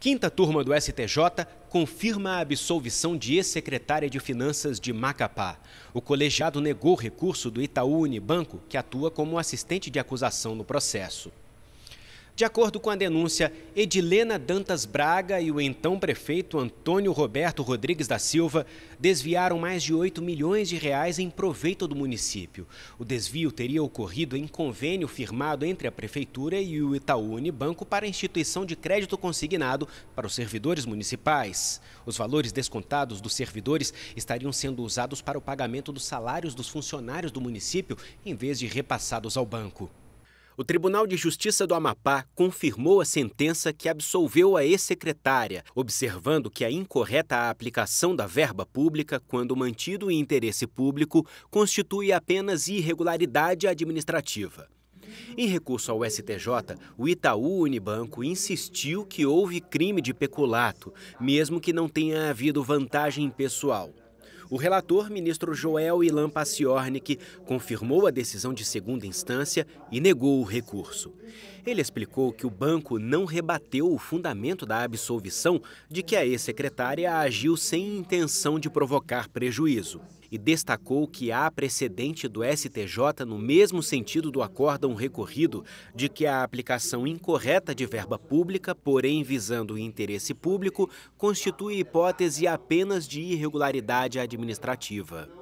Quinta turma do STJ confirma a absolvição de ex-secretária de Finanças de Macapá. O colegiado negou recurso do Itaú Unibanco, que atua como assistente de acusação no processo. De acordo com a denúncia, Edilena Dantas Braga e o então prefeito Antônio Roberto Rodrigues da Silva desviaram mais de 8 milhões de reais em proveito do município. O desvio teria ocorrido em convênio firmado entre a prefeitura e o Itaú Unibanco para a instituição de crédito consignado para os servidores municipais. Os valores descontados dos servidores estariam sendo usados para o pagamento dos salários dos funcionários do município em vez de repassados ao banco o Tribunal de Justiça do Amapá confirmou a sentença que absolveu a ex-secretária, observando que é a incorreta aplicação da verba pública, quando mantido em interesse público, constitui apenas irregularidade administrativa. Em recurso ao STJ, o Itaú Unibanco insistiu que houve crime de peculato, mesmo que não tenha havido vantagem pessoal. O relator, ministro Joel Ilan Paciornik, confirmou a decisão de segunda instância e negou o recurso. Ele explicou que o banco não rebateu o fundamento da absolvição de que a ex-secretária agiu sem intenção de provocar prejuízo e destacou que há precedente do STJ no mesmo sentido do acórdão recorrido, de que a aplicação incorreta de verba pública, porém visando o interesse público, constitui hipótese apenas de irregularidade administrativa.